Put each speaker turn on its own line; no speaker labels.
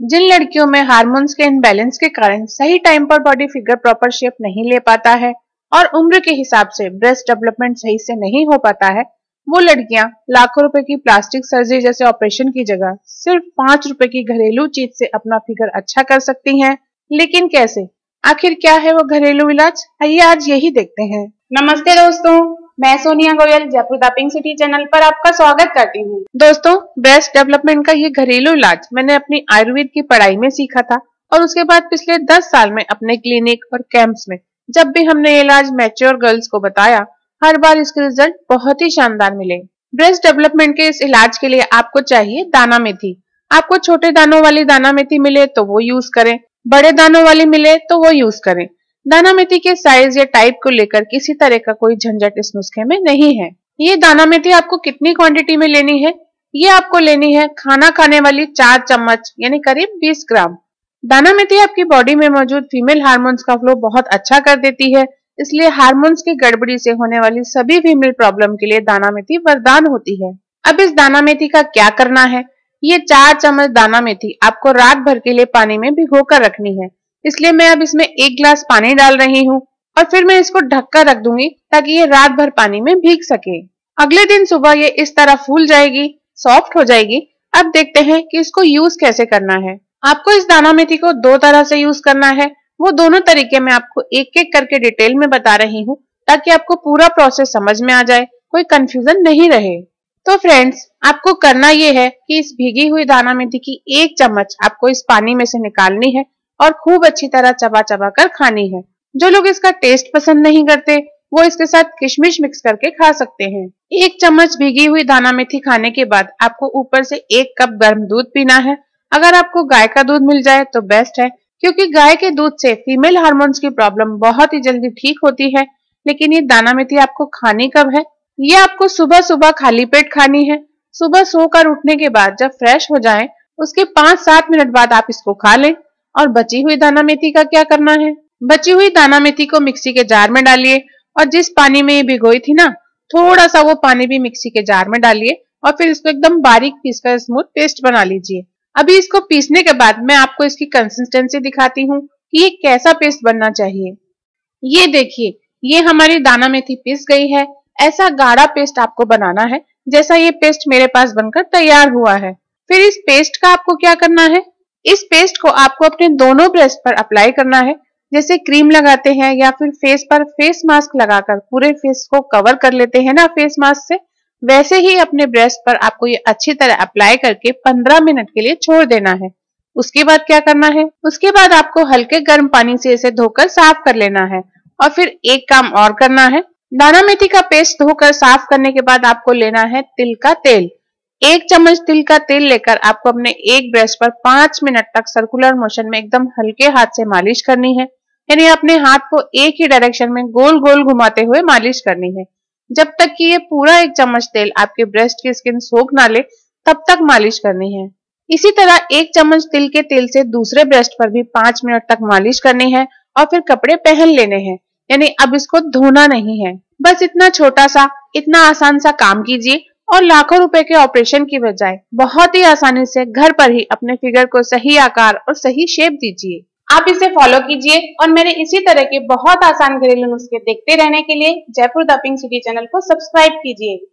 जिन लड़कियों में हार्मोन्स के इनबैलेंस के कारण सही टाइम पर बॉडी फिगर प्रॉपर शेप नहीं ले पाता है और उम्र के हिसाब से ब्रेस्ट डेवलपमेंट सही से नहीं हो पाता है वो लड़कियां लाखों रुपए की प्लास्टिक सर्जरी जैसे ऑपरेशन की जगह सिर्फ पांच रुपए की घरेलू चीज से अपना फिगर अच्छा कर सकती हैं लेकिन कैसे आखिर क्या है वो घरेलू इलाज आइए आज यही देखते हैं नमस्ते दोस्तों मैं सोनिया गोयल जयपुर दापिंग सिटी चैनल पर आपका स्वागत करती हूँ दोस्तों ब्रेस्ट डेवलपमेंट का ये घरेलू इलाज मैंने अपनी आयुर्वेद की पढ़ाई में सीखा था और उसके बाद पिछले 10 साल में अपने क्लिनिक और कैंप्स में जब भी हमने ये इलाज मैच्योर गर्ल्स को बताया हर बार इसके रिजल्ट बहुत ही शानदार मिले ब्रेस्ट डेवलपमेंट के इस इलाज के लिए आपको चाहिए दाना मेथी आपको छोटे दानों वाली दाना मेथी मिले तो वो यूज करें बड़े दानों वाली मिले तो वो यूज करें दाना मेथी के साइज या टाइप को लेकर किसी तरह का कोई झंझट इस नुस्खे में नहीं है ये दाना मेथी आपको कितनी क्वांटिटी में लेनी है ये आपको लेनी है खाना खाने वाली चार चम्मच यानी करीब 20 ग्राम दाना मेथी आपकी बॉडी में मौजूद फीमेल हार्मोन्स का फ्लो बहुत अच्छा कर देती है इसलिए हार्मोन्स की गड़बड़ी से होने वाली सभी फीमेल प्रॉब्लम के लिए दाना मेथी वरदान होती है अब इस दाना मेथी का क्या करना है ये चार चम्मच दाना मेथी आपको रात भर के लिए पानी में भिगो कर रखनी है इसलिए मैं अब इसमें एक ग्लास पानी डाल रही हूँ और फिर मैं इसको ढककर रख दूंगी ताकि ये रात भर पानी में भीग सके अगले दिन सुबह ये इस तरह फूल जाएगी सॉफ्ट हो जाएगी अब देखते हैं कि इसको यूज कैसे करना है आपको इस दाना मेथी को दो तरह से यूज करना है वो दोनों तरीके मैं आपको एक एक करके डिटेल में बता रही हूँ ताकि आपको पूरा प्रोसेस समझ में आ जाए कोई कंफ्यूजन नहीं रहे तो फ्रेंड्स आपको करना ये है कि इस भीगी हुई दाना मेथी की एक चम्मच आपको इस पानी में से निकालनी है और खूब अच्छी तरह चबा चबा कर खानी है जो लोग इसका टेस्ट पसंद नहीं करते वो इसके साथ किशमिश मिक्स करके खा सकते हैं एक चम्मच भीगी हुई दाना मेथी खाने के बाद आपको ऊपर से एक कप गर्म दूध पीना है अगर आपको गाय का दूध मिल जाए तो बेस्ट है क्योंकि गाय के दूध से फीमेल हार्मोन्स की प्रॉब्लम बहुत ही जल्दी ठीक होती है लेकिन ये दाना मेथी आपको खानी कब है ये आपको सुबह सुबह खाली पेट खानी है सुबह सोकर उठने के बाद जब फ्रेश हो जाए उसके पाँच सात मिनट बाद आप इसको खा लें और बची हुई दाना मेथी का क्या करना है बची हुई दाना मेथी को मिक्सी के जार में डालिए और जिस पानी में ये भिगोई थी ना थोड़ा सा वो पानी भी मिक्सी के जार में डालिए और फिर इसको एकदम बारीक कर स्मूथ पेस्ट बना लीजिए अभी इसको पीसने के बाद मैं आपको इसकी कंसिस्टेंसी दिखाती हूँ कि ये कैसा पेस्ट बनना चाहिए ये देखिए ये हमारी दाना मेथी पीस गई है ऐसा गाढ़ा पेस्ट आपको बनाना है जैसा ये पेस्ट मेरे पास बनकर तैयार हुआ है फिर इस पेस्ट का आपको क्या करना है इस पेस्ट को आपको अपने दोनों ब्रेस्ट पर अप्लाई करना है जैसे क्रीम लगाते हैं या फिर फेस पर फेस मास्क लगाकर पूरे फेस को कवर कर लेते हैं ना फेस मास्क से वैसे ही अपने ब्रेस्ट पर आपको ये अच्छी तरह अप्लाई करके 15 मिनट के लिए छोड़ देना है उसके बाद क्या करना है उसके बाद आपको हल्के गर्म पानी से इसे धोकर साफ कर लेना है और फिर एक काम और करना है दाना मेथी का पेस्ट धोकर साफ करने के बाद आपको लेना है तिल का तेल एक चम्मच तिल का तेल लेकर आपको अपने एक ब्रश पर पांच मिनट तक सर्कुलर मोशन में एकदम हल्के हाथ से मालिश करनी है यानी अपने हाथ को एक ही डायरेक्शन में गोल गोल घुमाते हुए मालिश करनी है जब तक कि ये पूरा एक चम्मच तेल आपके ब्रेस्ट की स्किन सोख ना ले तब तक मालिश करनी है इसी तरह एक चम्मच तिल के तेल से दूसरे ब्रेस्ट पर भी पांच मिनट तक मालिश करनी है और फिर कपड़े पहन लेने हैं यानी अब इसको धोना नहीं है बस इतना छोटा सा इतना आसान सा काम कीजिए और लाखों रुपए के ऑपरेशन की बजाय बहुत ही आसानी से घर पर ही अपने फिगर को सही आकार और सही शेप दीजिए आप इसे फॉलो कीजिए और मेरे इसी तरह के बहुत आसान घरेलू नुस्खे देखते रहने के लिए जयपुर दपिंग सिटी चैनल को सब्सक्राइब कीजिए